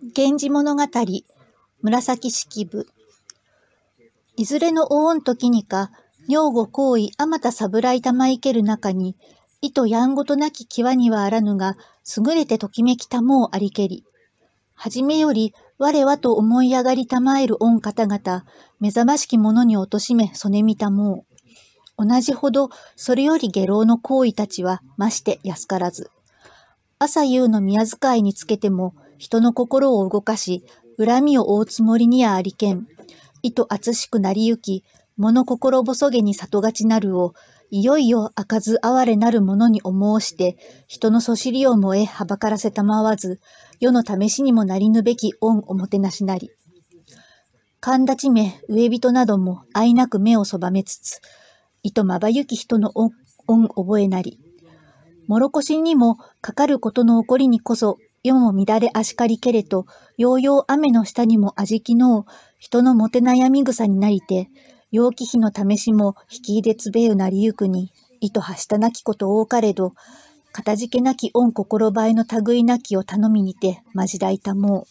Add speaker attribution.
Speaker 1: 源氏物語、紫式部。いずれのお恩時にか、女吾行為あまた侍玉いける中に、意図やんごとなき際にはあらぬが、優れてときめきたもうありけり。はじめより、我はと思い上がりたまえる御方々、目覚ましき者に貶としめ、そねみたもう。同じほど、それより下老の行為たちは、まして安からず。朝夕の宮遣いにつけても、人の心を動かし、恨みを追うつもりにはありけん。意図厚しくなりゆき、物心細げに里がちなるを、いよいよ開かず哀れなるものに思うして、人のそしりを燃えはばからせたまわず、世の試しにもなりぬべき恩おもてなしなり。神立ち目、上人なども愛なく目をそばめつつ、いとまばゆき人の恩覚えなり。もろこしにもかかることの起こりにこそ世も乱れあしかりけれと、ようよう雨の下にもあじきのう、人のもて悩み草になりて、陽気妃の試しも引き入れつべうなりゆくに、意図はしたなきこと多かれど、かたじけなき恩心ばえの類なきを頼みにて、まじだいたもう。